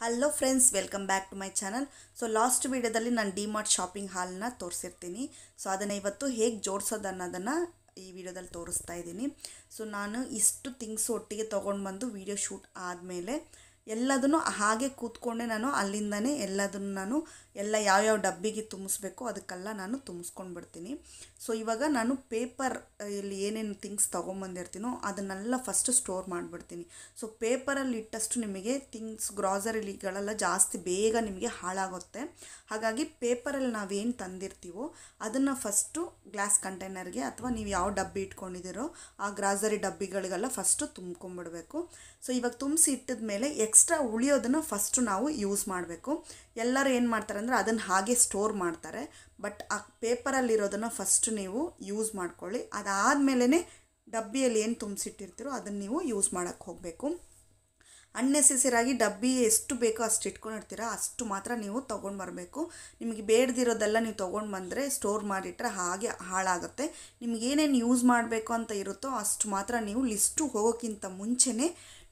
hello friends welcome back to my channel so last ವೀಡಿಯೋದಲ್ಲಿ ನಾನು DMart shopping ಹಾಲ್ನ ತೋರಿಸಿರ್ತೀನಿ ಸೊ ಅದನ್ನು ಇವತ್ತು ಹೇಗೆ ಜೋಡಿಸೋದು ಅನ್ನೋದನ್ನು ಈ ವಿಡಿಯೋದಲ್ಲಿ ತೋರಿಸ್ತಾ ಇದ್ದೀನಿ ಸೊ ನಾನು ಇಷ್ಟು ಥಿಂಗ್ಸ್ ಒಟ್ಟಿಗೆ ತೊಗೊಂಡು ಬಂದು ವೀಡಿಯೋ ಶೂಟ್ ಆದಮೇಲೆ ಎಲ್ಲದನ್ನು ಹಾಗೆ ಕೂತ್ಕೊಂಡೆ ನಾನು ಅಲ್ಲಿಂದನೇ ಎಲ್ಲದನ್ನು ನಾನು ಎಲ್ಲ ಯಾವ್ಯಾವ ಡಬ್ಬಿಗೆ ತುಂಬಿಸ್ಬೇಕು ಅದಕ್ಕೆಲ್ಲ ನಾನು ತುಂಬಿಸ್ಕೊಂಡು ಬಿಡ್ತೀನಿ ಸೊ ಇವಾಗ ನಾನು ಪೇಪರ್ ಇಲ್ಲಿ ಏನೇನು ಥಿಂಗ್ಸ್ ತೊಗೊಂಬಂದಿರ್ತೀನೋ ಅದನ್ನೆಲ್ಲ ಫಸ್ಟ್ ಸ್ಟೋರ್ ಮಾಡಿಬಿಡ್ತೀನಿ ಸೊ ಪೇಪರಲ್ಲಿ ಇಟ್ಟಷ್ಟು ನಿಮಗೆ ಥಿಂಗ್ಸ್ ಗ್ರಾಸರಿಗಳೆಲ್ಲ ಜಾಸ್ತಿ ಬೇಗ ನಿಮಗೆ ಹಾಳಾಗುತ್ತೆ ಹಾಗಾಗಿ ಪೇಪರಲ್ಲಿ ನಾವೇನು ತಂದಿರ್ತೀವೋ ಅದನ್ನು ಫಸ್ಟು ಗ್ಲಾಸ್ ಕಂಟೈನರ್ಗೆ ಅಥವಾ ನೀವು ಯಾವ ಡಬ್ಬಿ ಇಟ್ಕೊಂಡಿದ್ದೀರೋ ಆ ಗ್ರಾಸರಿ ಡಬ್ಬಿಗಳಿಗೆಲ್ಲ ಫಸ್ಟು ತುಂಬ್ಕೊಂಡ್ಬಿಡ್ಬೇಕು ಸೊ ಇವಾಗ ತುಂಬಿಸಿ ಇಟ್ಟಿದ್ಮೇಲೆ ಮೇಲೆ ಎಕ್ಸ್ ಎಕ್ಸ್ಟ್ರಾ ಉಳಿಯೋದನ್ನು ಫಸ್ಟು ನಾವು ಯೂಸ್ ಮಾಡಬೇಕು ಎಲ್ಲರೂ ಏನು ಮಾಡ್ತಾರೆ ಅಂದರೆ ಅದನ್ನು ಹಾಗೆ ಸ್ಟೋರ್ ಮಾಡ್ತಾರೆ ಬಟ್ ಆ ಪೇಪರಲ್ಲಿರೋದನ್ನು ಫಸ್ಟು ನೀವು ಯೂಸ್ ಮಾಡ್ಕೊಳ್ಳಿ ಅದಾದಮೇಲೆ ಡಬ್ಬಿಯಲ್ಲಿ ಏನು ತುಂಬಿಸಿಟ್ಟಿರ್ತೀರೋ ಅದನ್ನು ನೀವು ಯೂಸ್ ಮಾಡೋಕ್ಕೆ ಹೋಗಬೇಕು ಅನ್ನೆಸೆಸರಿಯಾಗಿ ಡಬ್ಬಿ ಎಷ್ಟು ಬೇಕೋ ಅಷ್ಟು ಇಟ್ಕೊಂಡಿರ್ತೀರ ಅಷ್ಟು ಮಾತ್ರ ನೀವು ತೊಗೊಂಡು ಬರಬೇಕು ನಿಮಗೆ ಬೇಡದಿರೋದೆಲ್ಲ ನೀವು ತೊಗೊಂಡು ಬಂದರೆ ಸ್ಟೋರ್ ಮಾಡಿಟ್ರೆ ಹಾಗೆ ಹಾಳಾಗುತ್ತೆ ನಿಮಗೇನೇನು ಯೂಸ್ ಮಾಡಬೇಕು ಅಂತ ಇರುತ್ತೋ ಅಷ್ಟು ಮಾತ್ರ ನೀವು ಲಿಸ್ಟು ಹೋಗೋಕ್ಕಿಂತ ಮುಂಚೆನೇ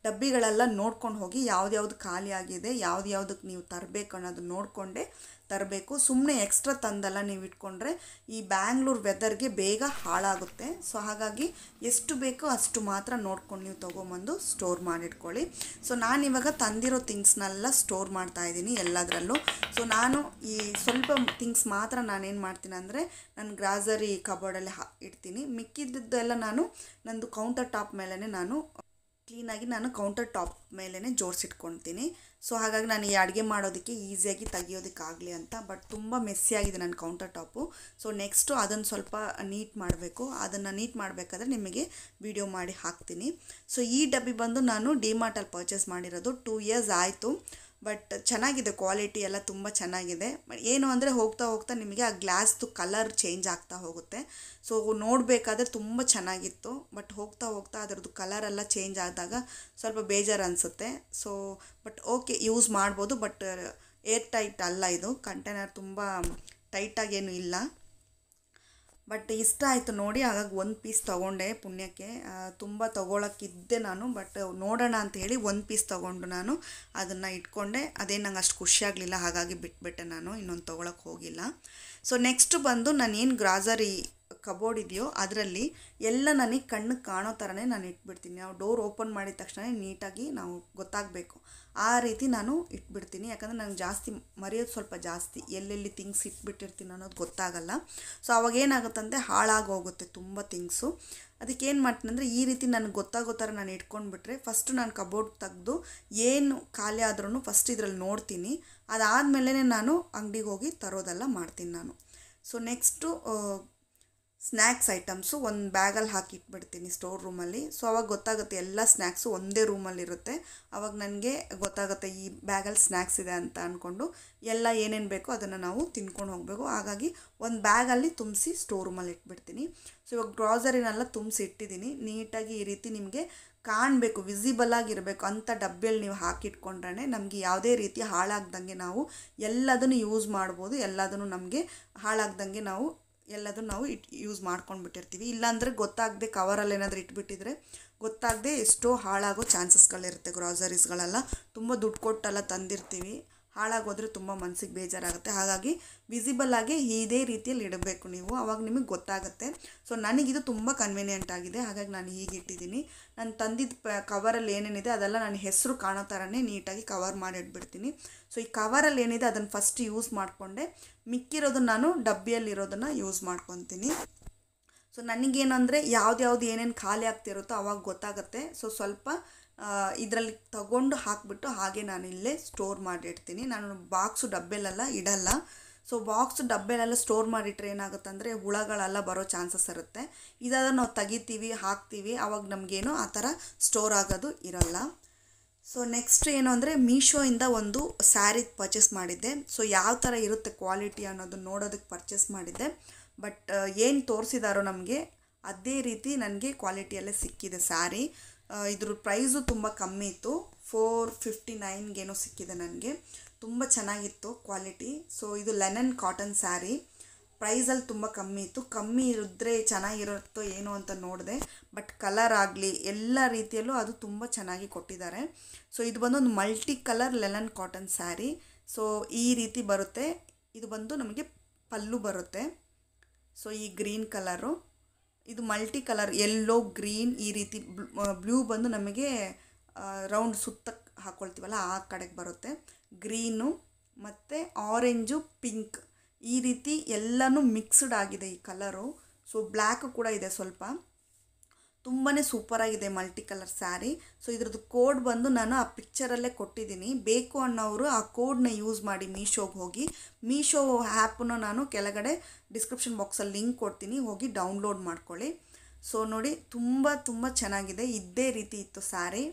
ಡಬ್ಬಿಗಳೆಲ್ಲ ನೋಡ್ಕೊಂಡು ಹೋಗಿ ಯಾವ್ದ್ಯಾವ್ದು ಖಾಲಿ ಆಗಿದೆ ಯಾವ್ದು ನೀವು ತರಬೇಕು ಅನ್ನೋದು ನೋಡಿಕೊಂಡೆ ತರಬೇಕು ಸುಮ್ಮನೆ ಎಕ್ಸ್ಟ್ರಾ ತಂದೆಲ್ಲ ನೀವು ಇಟ್ಕೊಂಡ್ರೆ ಈ ಬ್ಯಾಂಗ್ಳೂರ್ ವೆದರ್ಗೆ ಬೇಗ ಹಾಳಾಗುತ್ತೆ ಸೊ ಹಾಗಾಗಿ ಎಷ್ಟು ಬೇಕೋ ಅಷ್ಟು ಮಾತ್ರ ನೋಡ್ಕೊಂಡು ನೀವು ತೊಗೊಂಬಂದು ಸ್ಟೋರ್ ಮಾಡಿಟ್ಕೊಳ್ಳಿ ಸೊ ನಾನಿವಾಗ ತಂದಿರೋ ಥಿಂಗ್ಸ್ನೆಲ್ಲ ಸ್ಟೋರ್ ಮಾಡ್ತಾ ಇದ್ದೀನಿ ಎಲ್ಲದರಲ್ಲೂ ಸೊ ನಾನು ಈ ಸ್ವಲ್ಪ ಥಿಂಗ್ಸ್ ಮಾತ್ರ ನಾನೇನು ಮಾಡ್ತೀನಿ ಅಂದರೆ ನನ್ನ ಗ್ರಾಸರಿ ಕಬೋರ್ಡಲ್ಲಿ ಹಾ ಇಡ್ತೀನಿ ಮಿಕ್ಕಿದ್ದೆಲ್ಲ ನಾನು ನಂದು ಕೌಂಟರ್ ಟಾಪ್ ಮೇಲೇ ನಾನು ಕ್ಲೀನಾಗಿ ನಾನು ಕೌಂಟರ್ ಟಾಪ್ ಮೇಲೇ ಜೋಡಿಸಿಟ್ಕೊಳ್ತೀನಿ ಸೊ ಹಾಗಾಗಿ ನಾನು ಈ ಅಡುಗೆ ಮಾಡೋದಕ್ಕೆ ಈಸಿಯಾಗಿ ತೆಗಿಯೋದಕ್ಕಾಗಲಿ ಅಂತ ಬಟ್ ತುಂಬ ಆಗಿದೆ ನನ್ನ ಕೌಂಟರ್ ಟಾಪು ಸೊ ನೆಕ್ಸ್ಟು ಅದನ್ನು ಸ್ವಲ್ಪ ನೀಟ್ ಮಾಡಬೇಕು ಅದನ್ನು ನೀಟ್ ಮಾಡಬೇಕಾದ್ರೆ ನಿಮಗೆ ವಿಡಿಯೋ ಮಾಡಿ ಹಾಕ್ತೀನಿ ಸೊ ಈ ಡಬ್ಬಿ ಬಂದು ನಾನು ಡಿಮಾರ್ಟಲ್ಲಿ ಪರ್ಚೇಸ್ ಮಾಡಿರೋದು ಟೂ ಇಯರ್ಸ್ ಆಯಿತು ಬಟ್ ಚೆನ್ನಾಗಿದೆ ಕ್ವಾಲಿಟಿ ಎಲ್ಲ ತುಂಬ ಚೆನ್ನಾಗಿದೆ ಏನು ಅಂದರೆ ಹೋಗ್ತಾ ಹೋಗ್ತಾ ನಿಮಗೆ ಆ ಗ್ಲಾಸ್ದು ಕಲರ್ ಚೇಂಜ್ ಆಗ್ತಾ ಹೋಗುತ್ತೆ ಸೊ ನೋಡಬೇಕಾದ್ರೆ ತುಂಬ ಚೆನ್ನಾಗಿತ್ತು ಬಟ್ ಹೋಗ್ತಾ ಹೋಗ್ತಾ ಅದರದ್ದು ಕಲರೆಲ್ಲ ಚೇಂಜ್ ಆದಾಗ ಸ್ವಲ್ಪ ಬೇಜಾರು ಅನಿಸುತ್ತೆ ಸೊ ಬಟ್ ಓಕೆ ಯೂಸ್ ಮಾಡ್ಬೋದು ಬಟ್ ಏರ್ ಟೈಟ್ ಅಲ್ಲ ಇದು ಕಂಟೈನರ್ ತುಂಬ ಟೈಟಾಗೇನು ಇಲ್ಲ ಬಟ್ ಇಷ್ಟ ಆಯಿತು ನೋಡಿ ಹಾಗಾಗಿ ಒಂದು ಪೀಸ್ ತೊಗೊಂಡೆ ಪುಣ್ಯಕ್ಕೆ ತುಂಬ ತೊಗೊಳಕ್ಕಿದ್ದೆ ನಾನು ಬಟ್ ನೋಡೋಣ ಅಂತ ಹೇಳಿ ಒಂದು ಪೀಸ್ ತೊಗೊಂಡು ನಾನು ಅದನ್ನು ಇಟ್ಕೊಂಡೆ ಅದೇ ನಂಗೆ ಅಷ್ಟು ಖುಷಿಯಾಗಲಿಲ್ಲ ಹಾಗಾಗಿ ಬಿಟ್ಬಿಟ್ಟೆ ನಾನು ಇನ್ನೊಂದು ತೊಗೊಳಕ್ಕೆ ಹೋಗಿಲ್ಲ ಸೊ ನೆಕ್ಸ್ಟ್ ಬಂದು ನಾನೇನು ಗ್ರಾಸರಿ ಕಬೋರ್ಡ್ ಇದೆಯೋ ಅದರಲ್ಲಿ ಎಲ್ಲ ನನಗೆ ಕಣ್ಣಿಗೆ ಕಾಣೋ ಥರನೇ ನಾನು ಇಟ್ಬಿಡ್ತೀನಿ ನಾವು ಡೋರ್ ಓಪನ್ ಮಾಡಿದ ತಕ್ಷಣ ನೀಟಾಗಿ ನಾವು ಗೊತ್ತಾಗಬೇಕು ಆ ರೀತಿ ನಾನು ಇಟ್ಬಿಡ್ತೀನಿ ಯಾಕಂದರೆ ನಂಗೆ ಜಾಸ್ತಿ ಮರೆಯೋದು ಸ್ವಲ್ಪ ಜಾಸ್ತಿ ಎಲ್ಲೆಲ್ಲಿ ತಿಂಗ್ಸ್ ಇಟ್ಬಿಟ್ಟಿರ್ತೀನಿ ಅನ್ನೋದು ಗೊತ್ತಾಗಲ್ಲ ಸೊ ಅವಾಗ ಹಾಳಾಗೋಗುತ್ತೆ ತುಂಬ ಥಿಂಗ್ಸು ಅದಕ್ಕೆ ಏನು ಮಾಡ್ತೀನಿ ಅಂದರೆ ಈ ರೀತಿ ನನಗೆ ಗೊತ್ತಾಗೋ ಥರ ನಾನು ಇಟ್ಕೊಂಡ್ಬಿಟ್ರೆ ಫಸ್ಟು ನಾನು ಕಬೋರ್ಡ್ ತೆಗೆದು ಏನು ಖಾಲಿ ಆದ್ರೂ ಫಸ್ಟ್ ಇದರಲ್ಲಿ ನೋಡ್ತೀನಿ ಅದಾದಮೇಲೆ ನಾನು ಅಂಗಡಿಗೆ ಹೋಗಿ ತರೋದೆಲ್ಲ ಮಾಡ್ತೀನಿ ನಾನು ಸೊ ನೆಕ್ಸ್ಟು ಸ್ನ್ಯಾಕ್ಸ್ ಐಟಮ್ಸು ಒಂದು ಬ್ಯಾಗಲ್ಲಿ ಹಾಕಿ ಇಟ್ಬಿಡ್ತೀನಿ ಸ್ಟೋರ್ ರೂಮಲ್ಲಿ ಸೊ ಅವಾಗ ಗೊತ್ತಾಗುತ್ತೆ ಎಲ್ಲ ಸ್ನ್ಯಾಕ್ಸು ಒಂದೇ ರೂಮಲ್ಲಿರುತ್ತೆ ಅವಾಗ ನನಗೆ ಗೊತ್ತಾಗುತ್ತೆ ಈ ಬ್ಯಾಗಲ್ಲಿ ಸ್ನ್ಯಾಕ್ಸ್ ಇದೆ ಅಂತ ಅಂದ್ಕೊಂಡು ಎಲ್ಲ ಏನೇನು ಬೇಕೋ ಅದನ್ನು ನಾವು ತಿನ್ಕೊಂಡು ಹೋಗಬೇಕು ಹಾಗಾಗಿ ಒಂದು ಬ್ಯಾಗಲ್ಲಿ ತುಂಬಿಸಿ ಸ್ಟೋರ್ ರೂಮಲ್ಲಿ ಇಟ್ಬಿಡ್ತೀನಿ ಸೊ ಇವಾಗ ಗ್ರಾಸರಿನೆಲ್ಲ ತುಂಬಿಸಿ ಇಟ್ಟಿದ್ದೀನಿ ನೀಟಾಗಿ ಈ ರೀತಿ ನಿಮಗೆ ಕಾಣಬೇಕು ವಿಸಿಬಲಾಗಿರಬೇಕು ಅಂಥ ಡಬ್ಬಿಯಲ್ಲಿ ನೀವು ಹಾಕಿಟ್ಕೊಂಡ್ರೆ ನಮಗೆ ಯಾವುದೇ ರೀತಿ ಹಾಳಾಗ್ದಂಗೆ ನಾವು ಎಲ್ಲದನ್ನು ಯೂಸ್ ಮಾಡ್ಬೋದು ಎಲ್ಲದನ್ನು ನಮಗೆ ಹಾಳಾಗ್ದಂಗೆ ನಾವು ಎಲ್ಲದೂ ನಾವು ಇಟ್ ಯೂಸ್ ಮಾಡ್ಕೊಂಡ್ಬಿಟ್ಟಿರ್ತೀವಿ ಇಲ್ಲಾಂದರೆ ಗೊತ್ತಾಗದೆ ಕವರಲ್ಲಿ ಏನಾದರೂ ಇಟ್ಬಿಟ್ಟಿದ್ರೆ ಗೊತ್ತಾಗದೆ ಎಷ್ಟೋ ಹಾಳಾಗೋ ಚಾನ್ಸಸ್ಗಳಿರುತ್ತೆ ಗ್ರಾಸರೀಸ್ಗಳೆಲ್ಲ ತುಂಬ ದುಡ್ಡು ಕೊಟ್ಟೆಲ್ಲ ತಂದಿರ್ತೀವಿ ಹಾಳಾಗೋದ್ರೆ ತುಂಬ ಮನಸ್ಸಿಗೆ ಬೇಜಾರಾಗುತ್ತೆ ಹಾಗಾಗಿ ವಿಸಿಬಲ್ ಆಗಿ ಇದೇ ರೀತಿಯಲ್ಲಿ ಇಡಬೇಕು ನೀವು ಅವಾಗ ನಿಮಗೆ ಗೊತ್ತಾಗುತ್ತೆ ಸೊ ನನಗಿದು ತುಂಬ ಕನ್ವೀನಿಯೆಂಟ್ ಆಗಿದೆ ಹಾಗಾಗಿ ನಾನು ಹೀಗೆ ಇಟ್ಟಿದ್ದೀನಿ ನಾನು ತಂದಿದ್ದ ಪ ಕವರಲ್ಲಿ ಏನೇನಿದೆ ಅದೆಲ್ಲ ನಾನು ಹೆಸರು ಕಾಣೋ ಥರನೇ ನೀಟಾಗಿ ಕವರ್ ಮಾಡಿ ಸೊ ಈ ಕವರಲ್ಲಿ ಏನಿದೆ ಅದನ್ನು ಫಸ್ಟ್ ಯೂಸ್ ಮಾಡಿಕೊಂಡೆ ಮಿಕ್ಕಿರೋದನ್ನು ನಾನು ಡಬ್ಬಿಯಲ್ಲಿರೋದನ್ನು ಯೂಸ್ ಮಾಡ್ಕೊತೀನಿ ಸೊ ನನಗೇನು ಅಂದರೆ ಯಾವ್ದು ಏನೇನು ಖಾಲಿ ಆಗ್ತಿರುತ್ತೋ ಅವಾಗ ಗೊತ್ತಾಗುತ್ತೆ ಸೊ ಸ್ವಲ್ಪ ಇದರಲ್ಲಿ ತಗೊಂಡು ಹಾಕಿಬಿಟ್ಟು ಹಾಗೆ ನಾನು ಇಲ್ಲೇ ಸ್ಟೋರ್ ಮಾಡಿಡ್ತೀನಿ ನಾನು ಬಾಕ್ಸು ಡಬ್ಬೆಲೆಲ್ಲ ಇಡಲ್ಲ ಸೊ ಬಾಕ್ಸ್ ಡಬ್ಬೆಲೆಲ್ಲ ಸ್ಟೋರ್ ಮಾಡಿಟ್ರೆ ಏನಾಗುತ್ತೆ ಅಂದರೆ ಹುಳಗಳೆಲ್ಲ ಬರೋ ಚಾನ್ಸಸ್ ಇರುತ್ತೆ ಇದಾದ ನಾವು ತೆಗಿತೀವಿ ಹಾಕ್ತೀವಿ ಅವಾಗ ನಮಗೇನು ಆ ಥರ ಸ್ಟೋರ್ ಆಗೋದು ಇರಲ್ಲ ಸೊ ನೆಕ್ಸ್ಟ್ ಏನು ಅಂದರೆ ಮೀಶೋಯಿಂದ ಒಂದು ಸ್ಯಾರಿ ಪರ್ಚೇಸ್ ಮಾಡಿದ್ದೆ ಸೊ ಯಾವ ಥರ ಇರುತ್ತೆ ಕ್ವಾಲಿಟಿ ಅನ್ನೋದು ನೋಡೋದಕ್ಕೆ ಪರ್ಚೇಸ್ ಮಾಡಿದ್ದೆ ಬಟ್ uh, ಏನು ತೋರಿಸಿದಾರೋ ನಮಗೆ ಅದೇ ರೀತಿ ನನಗೆ ಕ್ವಾಲಿಟಿಯಲ್ಲೇ ಸಿಕ್ಕಿದೆ ಸ್ಯಾರಿ ಇದ್ರ ಪ್ರೈಸು ತುಂಬ ಕಮ್ಮಿ ಇತ್ತು ಫೋರ್ ಫಿಫ್ಟಿ ನೈನ್ಗೇನೋ ಸಿಕ್ಕಿದೆ ನನಗೆ ತುಂಬ ಚೆನ್ನಾಗಿತ್ತು ಕ್ವಾಲಿಟಿ ಸೊ ಇದು ಲೆನನ್ ಕಾಟನ್ ಸ್ಯಾರಿ ಪ್ರೈಸಲ್ಲಿ ತುಂಬ ಕಮ್ಮಿ ಇತ್ತು ಕಮ್ಮಿ ಇರಿದ್ರೆ ಚೆನ್ನಾಗಿರುತ್ತೋ ಏನೋ ಅಂತ ನೋಡಿದೆ ಬಟ್ ಕಲರ್ ಆಗಲಿ ಎಲ್ಲ ರೀತಿಯಲ್ಲೂ ಅದು ತುಂಬ ಚೆನ್ನಾಗಿ ಕೊಟ್ಟಿದ್ದಾರೆ ಸೊ ಇದು ಬಂದು ಒಂದು multi colour linen cotton sari so ಈ ರೀತಿ ಬರುತ್ತೆ ಇದು ಬಂದು ನಮಗೆ ಪಲ್ಲು ಬರುತ್ತೆ ಸೊ ಈ ಗ್ರೀನ್ ಕಲರು ಇದು ಮಲ್ಟಿ ಕಲರ್ ಎಲ್ಲೋ ಗ್ರೀನ್ ಈ ರೀತಿ ಬ್ಲೂ ಬಂದು ನಮಗೆ ರೌಂಡ್ ಸುತ್ತ ಹಾಕ್ಕೊಳ್ತೀವಲ್ಲ ಆ ಕಡೆಗೆ ಬರುತ್ತೆ ಗ್ರೀನು ಮತ್ತು ಆರೆಂಜು ಪಿಂಕ್ ಈ ರೀತಿ ಎಲ್ಲನೂ ಮಿಕ್ಸ್ಡ್ ಆಗಿದೆ ಈ ಕಲರು ಸೊ ಬ್ಲ್ಯಾಕು ಕೂಡ ಇದೆ ಸ್ವಲ್ಪ ತುಂಬಾ ಸೂಪರಾಗಿದೆ ಮಲ್ಟಿ ಕಲರ್ ಸ್ಯಾರಿ ಸೊ ಇದ್ರದ್ದು ಕೋಡ್ ಬಂದು ನಾನು ಆ ಪಿಕ್ಚರಲ್ಲೇ ಕೊಟ್ಟಿದ್ದೀನಿ ಬೇಕು ಅನ್ನೋರು ಆ ಕೋಡ್ನ ಯೂಸ್ ಮಾಡಿ ಮೀಶೋಗೆ ಹೋಗಿ ಮೀಶೋ ಆ್ಯಪನ್ನು ನಾನು ಕೆಳಗಡೆ ಡಿಸ್ಕ್ರಿಪ್ಷನ್ ಬಾಕ್ಸಲ್ಲಿ ಲಿಂಕ್ ಕೊಡ್ತೀನಿ ಹೋಗಿ ಡೌನ್ಲೋಡ್ ಮಾಡ್ಕೊಳ್ಳಿ ಸೊ ನೋಡಿ ತುಂಬ ತುಂಬ ಚೆನ್ನಾಗಿದೆ ಇದ್ದೇ ರೀತಿ ಇತ್ತು ಸ್ಯಾರಿ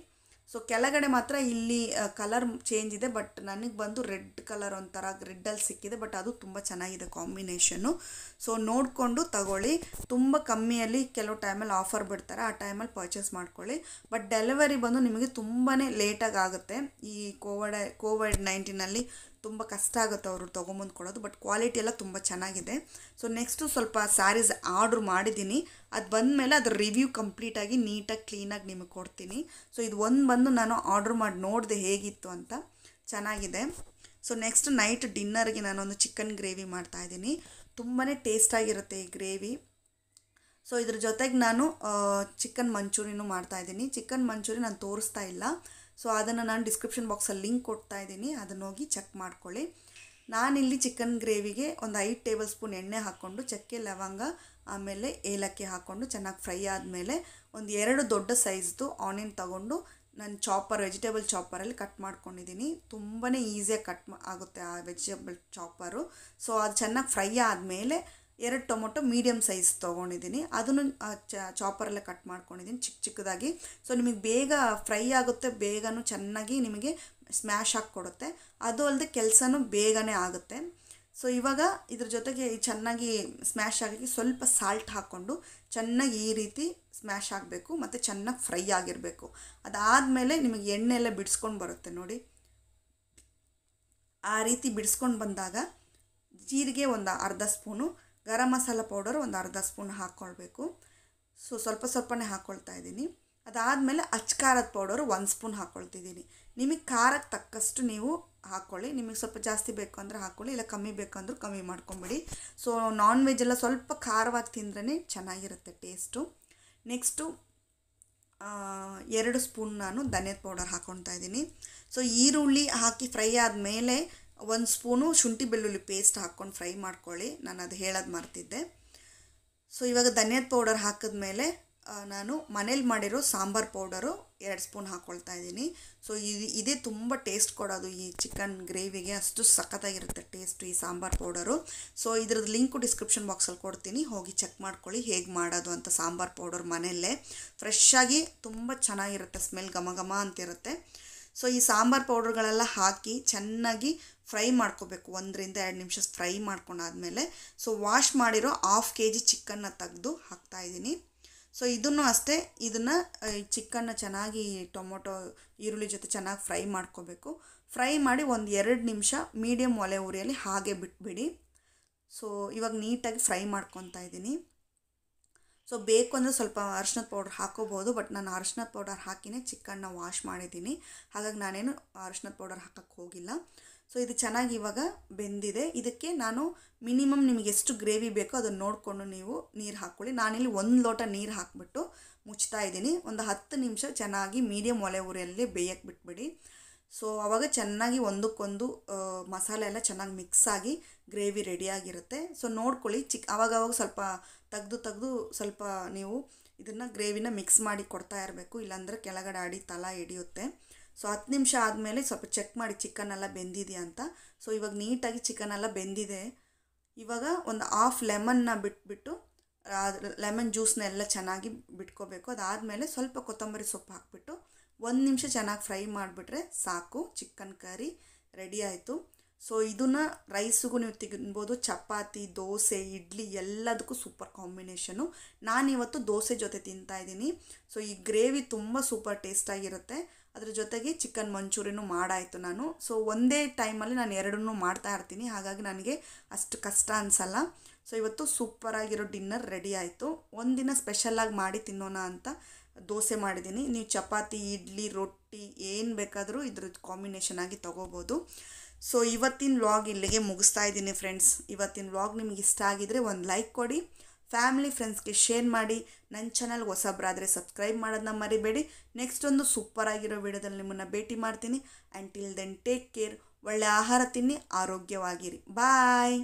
ಸೊ ಕೆಳಗಡೆ ಮಾತ್ರ ಇಲ್ಲಿ ಕಲರ್ ಚೇಂಜ್ ಇದೆ ಬಟ್ ನನಗೆ ಬಂದು ರೆಡ್ ಕಲರ್ ಒಂಥರ ರೆಡ್ಡಲ್ಲಿ ಸಿಕ್ಕಿದೆ ಬಟ್ ಅದು ತುಂಬ ಚೆನ್ನಾಗಿದೆ ಕಾಂಬಿನೇಷನ್ನು ಸೊ ನೋಡಿಕೊಂಡು ತಗೊಳ್ಳಿ ತುಂಬ ಕಮ್ಮಿಯಲ್ಲಿ ಕೆಲವು ಟೈಮಲ್ಲಿ ಆಫರ್ ಬಿಡ್ತಾರೆ ಆ ಟೈಮಲ್ಲಿ ಪರ್ಚೇಸ್ ಮಾಡ್ಕೊಳ್ಳಿ ಬಟ್ ಡೆಲಿವರಿ ಬಂದು ನಿಮಗೆ ತುಂಬಾ ಲೇಟಾಗಿ ಆಗುತ್ತೆ ಈ ಕೋವಿಡ್ ಕೋವಿಡ್ ನೈನ್ಟೀನಲ್ಲಿ ತುಂಬ ಕಷ್ಟ ಆಗುತ್ತೆ ಅವರು ತೊಗೊಂಬಂದು ಕೊಡೋದು ಬಟ್ ಕ್ವಾಲಿಟಿ ಎಲ್ಲ ತುಂಬ ಚೆನ್ನಾಗಿದೆ ಸೊ ನೆಕ್ಸ್ಟು ಸ್ವಲ್ಪ ಸ್ಯಾರೀಸ್ ಆರ್ಡ್ರ್ ಮಾಡಿದ್ದೀನಿ ಅದು ಬಂದ ಮೇಲೆ ಅದ್ರ ರಿವ್ಯೂ ಕಂಪ್ಲೀಟಾಗಿ ನೀಟಾಗಿ ಕ್ಲೀನಾಗಿ ನಿಮಗೆ ಕೊಡ್ತೀನಿ ಸೊ ಇದು ಒಂದು ಬಂದು ನಾನು ಆರ್ಡ್ರ್ ಮಾಡಿ ನೋಡಿದೆ ಹೇಗಿತ್ತು ಅಂತ ಚೆನ್ನಾಗಿದೆ ಸೊ ನೆಕ್ಸ್ಟ್ ನೈಟ್ ಡಿನ್ನರ್ಗೆ ನಾನೊಂದು ಚಿಕನ್ ಗ್ರೇವಿ ಮಾಡ್ತಾಯಿದ್ದೀನಿ ತುಂಬಾ ಟೇಸ್ಟಾಗಿರುತ್ತೆ ಈ ಗ್ರೇವಿ ಸೊ ಇದ್ರ ಜೊತೆಗೆ ನಾನು ಚಿಕನ್ ಮಂಚೂರಿನೂ ಮಾಡ್ತಾಯಿದ್ದೀನಿ ಚಿಕನ್ ಮಂಚೂರಿ ನಾನು ತೋರಿಸ್ತಾ ಇಲ್ಲ ಸೊ ಅದನ್ನು ನಾನು ಡಿಸ್ಕ್ರಿಪ್ಷನ್ ಬಾಕ್ಸಲ್ಲಿ ಲಿಂಕ್ ಕೊಡ್ತಾ ಇದ್ದೀನಿ ಅದನ್ನು ಹೋಗಿ ಚೆಕ್ ಮಾಡ್ಕೊಳ್ಳಿ ನಾನಿಲ್ಲಿ ಚಿಕನ್ ಗ್ರೇವಿಗೆ ಒಂದು ಐದು ಟೇಬಲ್ ಸ್ಪೂನ್ ಎಣ್ಣೆ ಹಾಕ್ಕೊಂಡು ಚಕ್ಕೆ ಲವಂಗ ಆಮೇಲೆ ಏಲಕ್ಕಿ ಹಾಕ್ಕೊಂಡು ಚೆನ್ನಾಗಿ ಫ್ರೈ ಆದಮೇಲೆ ಒಂದು ಎರಡು ದೊಡ್ಡ ಸೈಜ್ದು ಆನಿಯನ್ ತಗೊಂಡು ನಾನು ಚಾಪರ್ ವೆಜಿಟೇಬಲ್ ಚಾಪರಲ್ಲಿ ಕಟ್ ಮಾಡ್ಕೊಂಡಿದ್ದೀನಿ ತುಂಬಾ ಈಸಿಯಾಗಿ ಕಟ್ ಆಗುತ್ತೆ ಆ ವೆಜಿಟೇಬಲ್ ಚಾಪರು ಸೊ ಅದು ಚೆನ್ನಾಗಿ ಫ್ರೈ ಆದಮೇಲೆ ಎರಡು ಟೊಮೊಟೊ ಮೀಡಿಯಮ್ ಸೈಜ್ ತೊಗೊಂಡಿದ್ದೀನಿ ಅದನ್ನು ಚಾಪರಲ್ಲೇ ಕಟ್ ಮಾಡ್ಕೊಂಡಿದ್ದೀನಿ ಚಿಕ್ಕ ಚಿಕ್ಕದಾಗಿ ಸೊ ನಿಮಗೆ ಬೇಗ ಫ್ರೈ ಆಗುತ್ತೆ ಬೇಗನೂ ಚೆನ್ನಾಗಿ ನಿಮಗೆ ಸ್ಮ್ಯಾಶ್ ಹಾಕಿ ಕೊಡುತ್ತೆ ಅದು ಅಲ್ಲದೆ ಕೆಲಸನೂ ಬೇಗನೆ ಆಗುತ್ತೆ ಸೊ ಇವಾಗ ಇದ್ರ ಜೊತೆಗೆ ಚೆನ್ನಾಗಿ ಸ್ಮ್ಯಾಶ್ ಆಗಿ ಸ್ವಲ್ಪ ಸಾಲ್ಟ್ ಹಾಕ್ಕೊಂಡು ಚೆನ್ನಾಗಿ ಈ ರೀತಿ ಸ್ಮ್ಯಾಶ್ ಆಗಬೇಕು ಮತ್ತು ಚೆನ್ನಾಗಿ ಫ್ರೈ ಆಗಿರಬೇಕು ಅದಾದಮೇಲೆ ನಿಮಗೆ ಎಣ್ಣೆ ಎಲ್ಲ ಬಿಡಿಸ್ಕೊಂಡು ಬರುತ್ತೆ ನೋಡಿ ಆ ರೀತಿ ಬಿಡಿಸ್ಕೊಂಡು ಬಂದಾಗ ಜೀರಿಗೆ ಒಂದು ಅರ್ಧ ಸ್ಪೂನು ಗರಂ ಮಸಾಲ ಪೌಡರ್ ಒಂದು ಅರ್ಧ ಸ್ಪೂನ್ ಹಾಕ್ಕೊಳ್ಬೇಕು ಸೊ ಸ್ವಲ್ಪ ಸ್ವಲ್ಪನೇ ಹಾಕ್ಕೊಳ್ತಾ ಇದ್ದೀನಿ ಅದಾದಮೇಲೆ ಖಾರದ ಪೌಡರ್ ಒಂದು ಸ್ಪೂನ್ ಹಾಕ್ಕೊಳ್ತಿದ್ದೀನಿ ನಿಮಗೆ ಖಾರಕ್ಕೆ ತಕ್ಕಷ್ಟು ನೀವು ಹಾಕ್ಕೊಳ್ಳಿ ನಿಮಗೆ ಸ್ವಲ್ಪ ಜಾಸ್ತಿ ಬೇಕು ಅಂದರೆ ಹಾಕ್ಕೊಳ್ಳಿ ಇಲ್ಲ ಕಮ್ಮಿ ಬೇಕಂದ್ರೂ ಕಮ್ಮಿ ಮಾಡ್ಕೊಂಬಿಡಿ ಸೊ ನಾನ್ ವೆಜ್ ಎಲ್ಲ ಸ್ವಲ್ಪ ಖಾರವಾಗಿ ತಿಂದ್ರೇ ಚೆನ್ನಾಗಿರುತ್ತೆ ಟೇಸ್ಟು ನೆಕ್ಸ್ಟು ಎರಡು ಸ್ಪೂನ್ ನಾನು ಧನಿಯದ ಪೌಡರ್ ಹಾಕ್ಕೊಳ್ತಾ ಇದ್ದೀನಿ ಸೊ ಈರುಳ್ಳಿ ಹಾಕಿ ಫ್ರೈ ಆದಮೇಲೆ ಒಂದು ಸ್ಪೂನು ಶುಂಠಿ ಬೆಳ್ಳುಳ್ಳಿ ಪೇಸ್ಟ್ ಹಾಕ್ಕೊಂಡು ಫ್ರೈ ಮಾಡ್ಕೊಳ್ಳಿ ನಾನು ಅದು ಹೇಳೋದು ಮರ್ತಿದ್ದೆ ಸೊ ಇವಾಗ ಧನಿಯಾದ ಪೌಡರ್ ಹಾಕಿದ್ಮೇಲೆ ನಾನು ಮನೇಲಿ ಮಾಡಿರೋ ಸಾಂಬಾರ್ ಪೌಡರು ಎರಡು ಸ್ಪೂನ್ ಹಾಕ್ಕೊಳ್ತಾ ಇದ್ದೀನಿ ಸೊ ಇದು ಇದೇ ತುಂಬ ಟೇಸ್ಟ್ ಕೊಡೋದು ಈ ಚಿಕನ್ ಗ್ರೇವಿಗೆ ಅಷ್ಟು ಸಖತ್ತಾಗಿರುತ್ತೆ ಟೇಸ್ಟು ಈ ಸಾಂಬಾರ್ ಪೌಡರು ಸೊ ಇದ್ರದ್ದು ಲಿಂಕು ಡಿಸ್ಕ್ರಿಪ್ಷನ್ ಬಾಕ್ಸಲ್ಲಿ ಕೊಡ್ತೀನಿ ಹೋಗಿ ಚೆಕ್ ಮಾಡ್ಕೊಳ್ಳಿ ಹೇಗೆ ಮಾಡೋದು ಅಂತ ಸಾಂಬಾರ್ ಪೌಡರ್ ಮನೆಯಲ್ಲೇ ಫ್ರೆಶ್ ಆಗಿ ತುಂಬ ಚೆನ್ನಾಗಿರುತ್ತೆ ಸ್ಮೆಲ್ ಘಮ ಘಮ ಅಂತಿರುತ್ತೆ ಸೊ ಈ ಸಾಂಬಾರು ಪೌಡ್ರ್ಗಳೆಲ್ಲ ಹಾಕಿ ಚೆನ್ನಾಗಿ ಫ್ರೈ ಮಾಡ್ಕೋಬೇಕು ಒಂದರಿಂದ ಎರಡು ನಿಮಿಷ ಫ್ರೈ ಮಾಡ್ಕೊಂಡಾದ್ಮೇಲೆ ಸೊ ವಾಶ್ ಮಾಡಿರೋ ಹಾಫ್ ಕೆ ಜಿ ಚಿಕನ್ನ ತೆಗೆದು ಹಾಕ್ತಾಯಿದ್ದೀನಿ ಸೊ ಇದನ್ನು ಅಷ್ಟೇ ಇದನ್ನು ಚಿಕನ್ನ ಚೆನ್ನಾಗಿ ಟೊಮೊಟೊ ಈರುಳ್ಳಿ ಜೊತೆ ಚೆನ್ನಾಗಿ ಫ್ರೈ ಮಾಡ್ಕೋಬೇಕು ಫ್ರೈ ಮಾಡಿ ಒಂದು ಎರಡು ನಿಮಿಷ ಮೀಡಿಯಮ್ ಒಲೆ ಉರಿಯಲ್ಲಿ ಹಾಗೆ ಬಿಟ್ಬಿಡಿ ಸೊ ಇವಾಗ ನೀಟಾಗಿ ಫ್ರೈ ಮಾಡ್ಕೊತಾ ಇದ್ದೀನಿ ಸೊ ಬೇಕು ಅಂದರೆ ಸ್ವಲ್ಪ ಅರ್ಶಿನದ ಪೌಡರ್ ಹಾಕೋಬೋದು ಬಟ್ ನಾನು ಅರ್ಶಿನದ ಪೌಡರ್ ಹಾಕಿನೇ ಚಿಕನ್ನ ವಾಶ್ ಮಾಡಿದ್ದೀನಿ ಹಾಗಾಗಿ ನಾನೇನು ಅರ್ಶಿನದ ಪೌಡರ್ ಹಾಕಕ್ಕೆ ಹೋಗಿಲ್ಲ ಸೊ ಇದು ಚೆನ್ನಾಗಿ ಇವಾಗ ಬೆಂದಿದೆ ಇದಕ್ಕೆ ನಾನು ಮಿನಿಮಮ್ ನಿಮಗೆ ಎಷ್ಟು ಗ್ರೇವಿ ಬೇಕೋ ಅದನ್ನು ನೋಡಿಕೊಂಡು ನೀವು ನೀರು ಹಾಕ್ಕೊಳ್ಳಿ ನಾನಿಲ್ಲಿ ಒಂದು ಲೋಟ ನೀರು ಹಾಕಿಬಿಟ್ಟು ಮುಚ್ತಾ ಇದ್ದೀನಿ ಒಂದು ಹತ್ತು ನಿಮಿಷ ಚೆನ್ನಾಗಿ ಮೀಡಿಯಮ್ ಒಲೆ ಉರಿಯಲ್ಲಿ ಬೇಯಕ್ಕೆ ಬಿಟ್ಬಿಡಿ ಸೊ ಆವಾಗ ಚೆನ್ನಾಗಿ ಒಂದಕ್ಕೊಂದು ಮಸಾಲೆ ಎಲ್ಲ ಚೆನ್ನಾಗಿ ಮಿಕ್ಸ್ ಆಗಿ ಗ್ರೇವಿ ರೆಡಿಯಾಗಿರುತ್ತೆ ಸೊ ನೋಡ್ಕೊಳ್ಳಿ ಚಿಕ್ಕ ಅವಾಗ ಸ್ವಲ್ಪ ತೆಗ್ದು ತೆಗ್ದು ಸ್ವಲ್ಪ ನೀವು ಇದನ್ನು ಗ್ರೇವಿನ ಮಿಕ್ಸ್ ಮಾಡಿ ಕೊಡ್ತಾ ಇರಬೇಕು ಇಲ್ಲಾಂದರೆ ಕೆಳಗಡೆ ಆಡಿ ತಲ ಹಿಡಿಯುತ್ತೆ ಸೊ ಹತ್ತು ನಿಮಿಷ ಆದಮೇಲೆ ಸ್ವಲ್ಪ ಚೆಕ್ ಮಾಡಿ ಚಿಕನೆಲ್ಲ ಬೆಂದಿದೆಯಾ ಅಂತ ಸೊ ಇವಾಗ ನೀಟಾಗಿ ಚಿಕನೆಲ್ಲ ಬೆಂದಿದೆ ಇವಾಗ ಒಂದು ಹಾಫ್ ಲೆಮನ್ನ ಬಿಟ್ಬಿಟ್ಟು ಲೆಮನ್ ಜ್ಯೂಸ್ನ ಚೆನ್ನಾಗಿ ಬಿಟ್ಕೋಬೇಕು ಅದಾದಮೇಲೆ ಸ್ವಲ್ಪ ಕೊತ್ತಂಬರಿ ಸೊಪ್ಪು ಹಾಕಿಬಿಟ್ಟು ಒಂದು ನಿಮಿಷ ಚೆನ್ನಾಗಿ ಫ್ರೈ ಮಾಡಿಬಿಟ್ರೆ ಸಾಕು ಚಿಕನ್ ಕರಿ ರೆಡಿ ಆಯಿತು ಸೊ ಇದನ್ನು ರೈಸಿಗೂ ನೀವು ತಿನ್ಬೋದು ಚಪಾತಿ ದೋಸೆ ಇಡ್ಲಿ ಎಲ್ಲದಕ್ಕೂ ಸೂಪರ್ ಕಾಂಬಿನೇಷನು ನಾನಿವತ್ತು ದೋಸೆ ಜೊತೆ ತಿಂತಾ ಇದ್ದೀನಿ ಸೊ ಈ ಗ್ರೇವಿ ತುಂಬ ಸೂಪರ್ ಟೇಸ್ಟಾಗಿರುತ್ತೆ ಅದ್ರ ಜೊತೆಗೆ ಚಿಕನ್ ಮಂಚೂರಿಯೂ ಮಾಡಾಯಿತು ನಾನು ಸೊ ಒಂದೇ ಟೈಮಲ್ಲಿ ನಾನು ಎರಡನ್ನೂ ಮಾಡ್ತಾ ಇರ್ತೀನಿ ಹಾಗಾಗಿ ನನಗೆ ಅಷ್ಟು ಕಷ್ಟ ಅನಿಸಲ್ಲ ಸೊ ಇವತ್ತು ಸೂಪರಾಗಿರೋ ಡಿನ್ನರ್ ರೆಡಿ ಆಯಿತು ಒಂದಿನ ಸ್ಪೆಷಲ್ಲಾಗಿ ಮಾಡಿ ತಿನ್ನೋಣ ಅಂತ ದೋಸೆ ಮಾಡಿದ್ದೀನಿ ನೀವು ಚಪಾತಿ ಇಡ್ಲಿ ರೊಟ್ಟಿ ಏನು ಬೇಕಾದರೂ ಇದ್ರ ಕಾಂಬಿನೇಷನ್ ಆಗಿ ತೊಗೋಬೋದು ಸೊ ಇವತ್ತಿನ ವ್ಲಾಗ್ ಇಲ್ಲಿಗೆ ಮುಗಿಸ್ತಾ ಇದ್ದೀನಿ ಫ್ರೆಂಡ್ಸ್ ಇವತ್ತಿನ ವ್ಲಾಗ್ ನಿಮಗೆ ಇಷ್ಟ ಆಗಿದರೆ ಒಂದು ಲೈಕ್ ಕೊಡಿ ಫ್ಯಾಮಿಲಿ ಫ್ರೆಂಡ್ಸ್ಗೆ ಶೇರ್ ಮಾಡಿ ನನ್ನ ಚಾನಲ್ ಹೊಸಬ್ರಾದರೆ ಸಬ್ಸ್ಕ್ರೈಬ್ ಮಾಡೋದನ್ನ ಮರಿಬೇಡಿ ನೆಕ್ಸ್ಟ್ ಒಂದು ಸೂಪರ್ ಆಗಿರೋ ವಿಡಿಯೋದಲ್ಲಿ ನಿಮ್ಮನ್ನು ಭೇಟಿ ಮಾಡ್ತೀನಿ and till then take care ಒಳ್ಳೆ ಆಹಾರ ತಿನ್ನಿ ಆರೋಗ್ಯವಾಗಿರಿ ಬಾಯ್